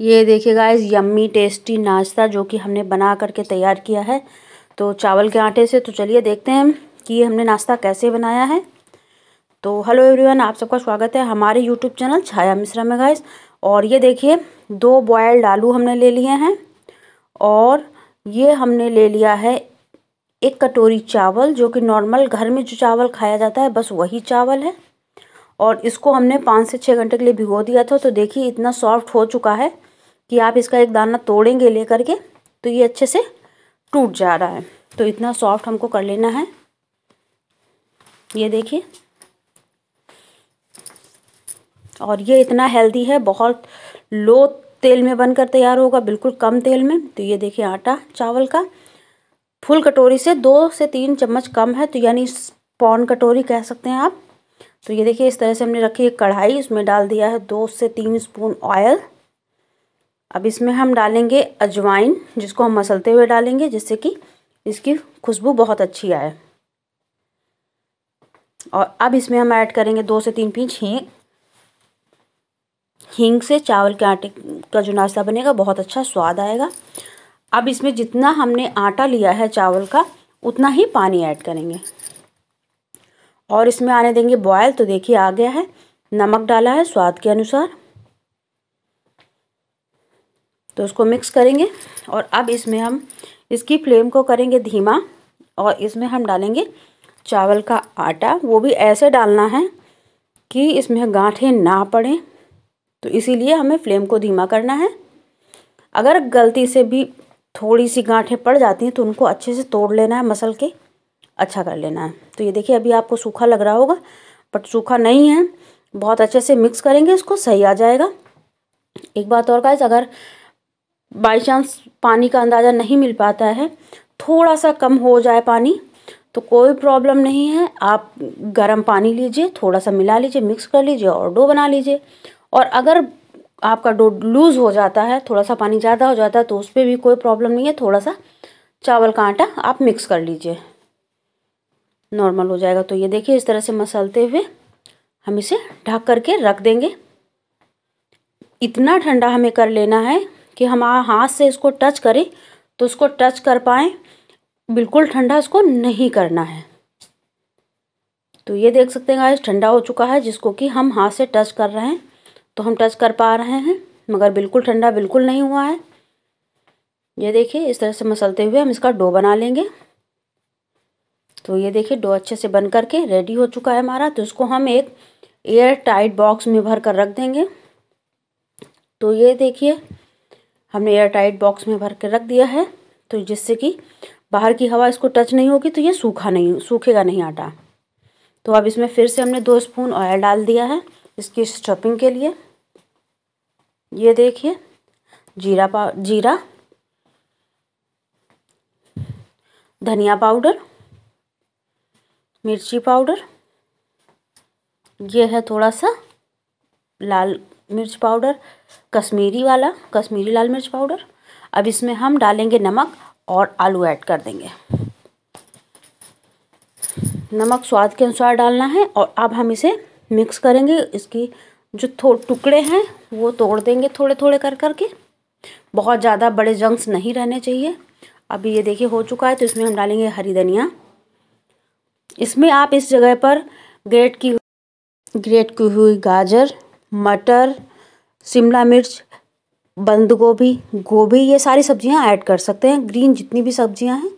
ये देखिए guys yummy tasty नाश्ता जो कि हमने बना करके तैयार किया है तो चावल के आटे से तो चलिए देखते हैं कि ये हमने नाश्ता कैसे बनाया है तो हेलो एवरीवन आप सबका स्वागत है हमारे यूट्यूब चैनल छाया मिश्रा में गाइस और ये देखिए दो बॉयल्ड आलू हमने ले लिए हैं और ये हमने ले लिया है एक कटोरी चावल जो कि नॉर्मल घर में जो चावल खाया जाता है बस वही चावल है और इसको हमने पाँच से छः घंटे के लिए भिगो दिया था तो देखिए इतना सॉफ्ट हो चुका है कि आप इसका एक दाना तोड़ेंगे ले करके तो ये अच्छे से टूट जा रहा है तो इतना सॉफ्ट हमको कर लेना है ये देखिए और ये इतना हेल्दी है बहुत लो तेल में बनकर तैयार होगा बिल्कुल कम तेल में तो ये देखिए आटा चावल का फुल कटोरी से दो से तीन चम्मच कम है तो यानी पौन कटोरी कह सकते हैं आप तो ये देखिए इस तरह से हमने रखी है कढ़ाई उसमें डाल दिया है दो से तीन स्पून ऑयल अब इसमें हम डालेंगे अजवाइन जिसको हम मसलते हुए डालेंगे जिससे कि इसकी खुशबू बहुत अच्छी आए और अब इसमें हम ऐड करेंगे दो से तीन पींच हींग हींग से चावल के आटे का जो नाश्ता बनेगा बहुत अच्छा स्वाद आएगा अब इसमें जितना हमने आटा लिया है चावल का उतना ही पानी ऐड करेंगे और इसमें आने देंगे बॉयल तो देखिए आ गया है नमक डाला है स्वाद के अनुसार तो उसको मिक्स करेंगे और अब इसमें हम इसकी फ्लेम को करेंगे धीमा और इसमें हम डालेंगे चावल का आटा वो भी ऐसे डालना है कि इसमें गांठे ना पड़ें तो इसीलिए हमें फ्लेम को धीमा करना है अगर गलती से भी थोड़ी सी गांठें पड़ जाती हैं तो उनको अच्छे से तोड़ लेना है मसल के अच्छा कर लेना है तो ये देखिए अभी आपको सूखा लग रहा होगा बट सूखा नहीं है बहुत अच्छे से मिक्स करेंगे इसको सही आ जाएगा एक बात और का अगर बाई चांस पानी का अंदाज़ा नहीं मिल पाता है थोड़ा सा कम हो जाए पानी तो कोई प्रॉब्लम नहीं है आप गर्म पानी लीजिए थोड़ा सा मिला लीजिए मिक्स कर लीजिए और डो बना लीजिए और अगर आपका डो लूज़ हो जाता है थोड़ा सा पानी ज़्यादा हो जाता है तो उस पर भी कोई प्रॉब्लम नहीं है थोड़ा सा चावल का आटा आप मिक्स कर लीजिए नॉर्मल हो जाएगा तो ये देखिए इस तरह से मसलते हुए हम इसे ढक करके रख देंगे इतना ठंडा हमें कर लेना है कि हम हाथ से इसको टच करें तो उसको टच कर पाएँ बिल्कुल ठंडा इसको नहीं करना है तो ये देख सकते हैं गाइस ठंडा हो चुका है जिसको कि हम हाथ से टच कर रहे हैं तो हम टच कर पा रहे हैं मगर बिल्कुल ठंडा बिल्कुल नहीं हुआ है ये देखिए इस तरह से मसलते हुए हम इसका डो बना लेंगे तो ये देखिए डो अच्छे से बन करके रेडी हो चुका है हमारा तो इसको हम एक एयर टाइट बॉक्स में भर कर रख देंगे तो ये देखिए हमने एयर टाइट बॉक्स में भर के रख दिया है तो जिससे कि बाहर की हवा इसको टच नहीं होगी तो ये सूखा नहीं सूखेगा नहीं आटा तो अब इसमें फिर से हमने दो स्पून ऑयल डाल दिया है इसकी स्टफिंग के लिए ये देखिए जीरा पा जीरा धनिया पाउडर मिर्ची पाउडर ये है थोड़ा सा लाल मिर्च पाउडर कश्मीरी वाला कश्मीरी लाल मिर्च पाउडर अब इसमें हम डालेंगे नमक और आलू ऐड कर देंगे नमक स्वाद के अनुसार डालना है और अब हम इसे मिक्स करेंगे इसकी जो थो टुकड़े हैं वो तोड़ देंगे थोड़े थोड़े कर करके बहुत ज़्यादा बड़े जंक्स नहीं रहने चाहिए अभी ये देखिए हो चुका है तो इसमें हम डालेंगे हरी धनिया इसमें आप इस जगह पर ग्रेट की ग्रेट की हुई गाजर मटर शिमला मिर्च बंद गोभी गोभी ये सारी सब्जियां ऐड कर सकते हैं ग्रीन जितनी भी सब्जियां हैं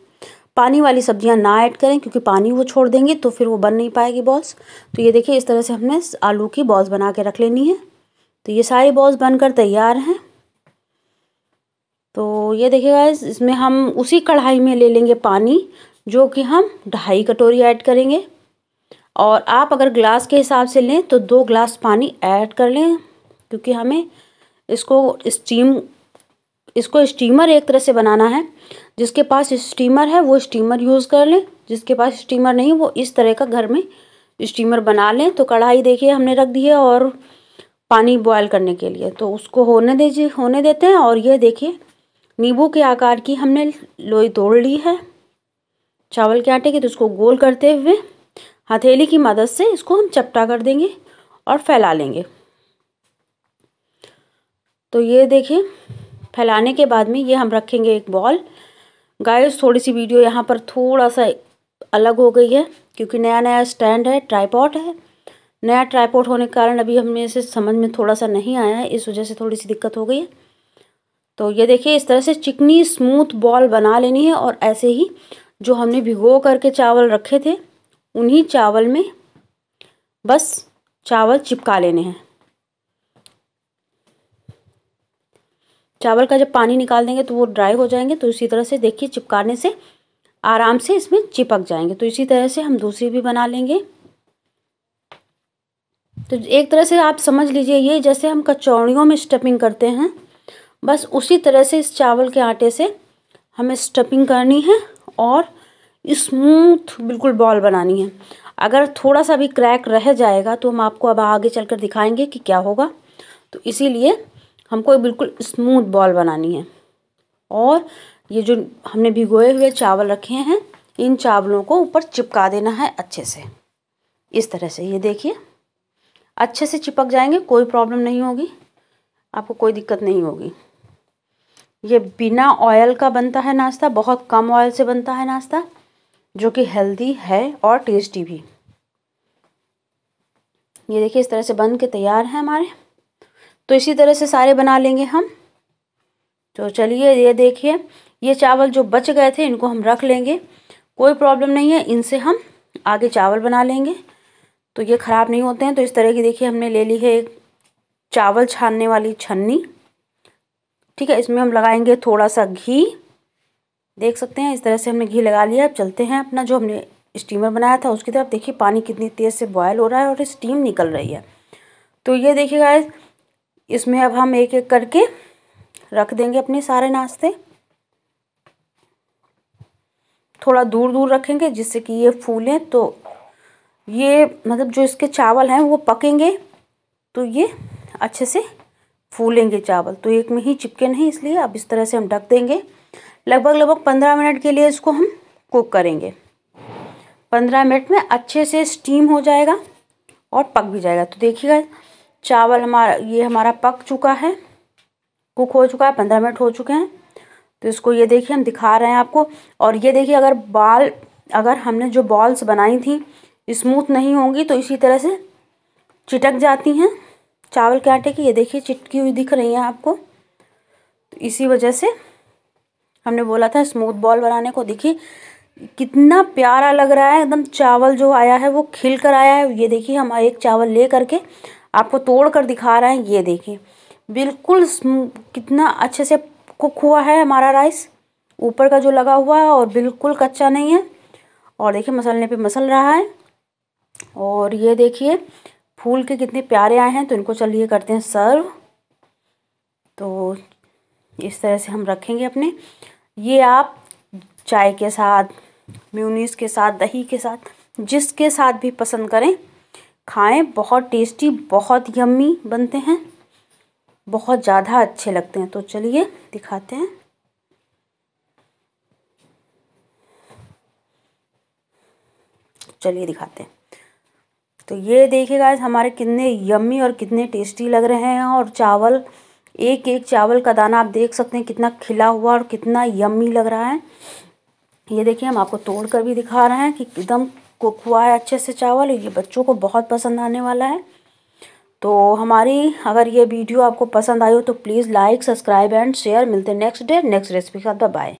पानी वाली सब्जियां ना ऐड करें क्योंकि पानी वो छोड़ देंगे तो फिर वो बन नहीं पाएगी बॉल्स तो ये देखिए इस तरह से हमने आलू की बॉल्स बना के रख लेनी है तो ये सारी बॉल्स बनकर तैयार हैं तो ये देखिएगा इसमें हम उसी कढ़ाई में ले लेंगे पानी जो कि हम ढाई कटोरी ऐड करेंगे और आप अगर ग्लास के हिसाब से लें तो दो ग्लास पानी ऐड कर लें क्योंकि हमें इसको स्टीम इसको स्टीमर एक तरह से बनाना है जिसके पास स्टीमर है वो स्टीमर यूज़ कर लें जिसके पास स्टीमर नहीं वो इस तरह का घर में स्टीमर बना लें तो कढ़ाई देखिए हमने रख दी है और पानी बॉयल करने के लिए तो उसको होने दीजिए होने देते हैं और ये देखिए नींबू के आकार की हमने लोई तोड़ ली है चावल के आटे की तो उसको गोल करते हुए हथेली की मदद से इसको हम चपटा कर देंगे और फैला लेंगे तो ये देखें फैलाने के बाद में ये हम रखेंगे एक बॉल गाइस थोड़ी सी वीडियो यहाँ पर थोड़ा सा अलग हो गई है क्योंकि नया नया स्टैंड है ट्राईपॉट है नया ट्राईपॉट होने के कारण अभी हमने इसे समझ में थोड़ा सा नहीं आया है इस वजह से थोड़ी सी दिक्कत हो गई है तो ये देखिए इस तरह से चिकनी स्मूथ बॉल बना लेनी है और ऐसे ही जो हमने भिगो करके चावल रखे थे उन्हीं चावल में बस चावल चिपका लेने हैं चावल का जब पानी निकाल देंगे तो वो ड्राई हो जाएंगे तो इसी तरह से देखिए चिपकाने से आराम से इसमें चिपक जाएंगे तो इसी तरह से हम दूसरी भी बना लेंगे तो एक तरह से आप समझ लीजिए ये जैसे हम कचौड़ियों में स्टफिंग करते हैं बस उसी तरह से इस चावल के आटे से हमें स्टफिंग करनी है और स्मूथ बिल्कुल बॉल बनानी है अगर थोड़ा सा भी क्रैक रह जाएगा तो हम आपको अब आगे चलकर दिखाएंगे कि क्या होगा तो इसीलिए हमको बिल्कुल स्मूथ बॉल बनानी है और ये जो हमने भिगोए हुए चावल रखे हैं इन चावलों को ऊपर चिपका देना है अच्छे से इस तरह से ये देखिए अच्छे से चिपक जाएंगे कोई प्रॉब्लम नहीं होगी आपको कोई दिक्कत नहीं होगी ये बिना ऑयल का बनता है नाश्ता बहुत कम ऑयल से बनता है नाश्ता जो कि हेल्दी है और टेस्टी भी ये देखिए इस तरह से बन के तैयार हैं हमारे तो इसी तरह से सारे बना लेंगे हम तो चलिए ये देखिए ये चावल जो बच गए थे इनको हम रख लेंगे कोई प्रॉब्लम नहीं है इनसे हम आगे चावल बना लेंगे तो ये ख़राब नहीं होते हैं तो इस तरह की देखिए हमने ले ली है एक चावल छानने वाली छन्नी ठीक है इसमें हम लगाएंगे थोड़ा सा घी देख सकते हैं इस तरह से हमने घी लगा लिया अब चलते हैं अपना जो हमने स्टीमर बनाया था उसकी तरफ देखिए पानी कितनी तेज़ से बॉयल हो रहा है और स्टीम निकल रही है तो ये देखिए इसमें अब हम एक एक करके रख देंगे अपने सारे नाश्ते थोड़ा दूर दूर रखेंगे जिससे कि ये फूलें तो ये मतलब जो इसके चावल हैं वो पकेंगे तो ये अच्छे से फूलेंगे चावल तो एक में ही चिपके नहीं इसलिए अब इस तरह से हम ढक देंगे लगभग लगभग पंद्रह मिनट के लिए इसको हम कुक करेंगे पंद्रह मिनट में अच्छे से स्टीम हो जाएगा और पक भी जाएगा तो देखिएगा चावल हमारा ये हमारा पक चुका है कुक हो चुका है पंद्रह मिनट हो चुके हैं तो इसको ये देखिए हम दिखा रहे हैं आपको और ये देखिए अगर बाल अगर हमने जो बॉल्स बनाई थी स्मूथ नहीं होंगी तो इसी तरह से चिटक जाती हैं चावल के आटे की ये देखिए चिटकी हुई दिख रही हैं आपको तो इसी वजह से हमने बोला था स्मूथ बॉल बनाने को देखिए कितना प्यारा लग रहा है एकदम चावल जो आया है वो खिल कर आया है ये देखिए हम एक चावल ले करके आपको तोड़ कर दिखा रहे हैं ये देखिए बिल्कुल कितना अच्छे से कुक हुआ है हमारा राइस ऊपर का जो लगा हुआ है और बिल्कुल कच्चा नहीं है और देखिए मसलने पे मसल रहा है और ये देखिए फूल के कितने प्यारे आए हैं तो इनको चलिए करते हैं सर्व तो इस तरह से हम रखेंगे अपने ये आप चाय के साथ म्यूनिस के साथ दही के साथ जिसके साथ भी पसंद करें खाएं बहुत टेस्टी बहुत यम्मी बनते हैं बहुत ज़्यादा अच्छे लगते हैं तो चलिए दिखाते हैं चलिए दिखाते हैं तो ये गाइस हमारे कितने यम्मी और कितने टेस्टी लग रहे हैं और चावल एक एक चावल का दाना आप देख सकते हैं कितना खिला हुआ और कितना यम्मी लग रहा है ये देखिए हम आपको तोड़ कर भी दिखा रहे हैं कि एकदम कुक हुआ है अच्छे से चावल ये बच्चों को बहुत पसंद आने वाला है तो हमारी अगर ये वीडियो आपको पसंद आई हो तो please like subscribe and share मिलते हैं नेक्स्ट डे नेक्स्ट रेसिपी के साथ बाय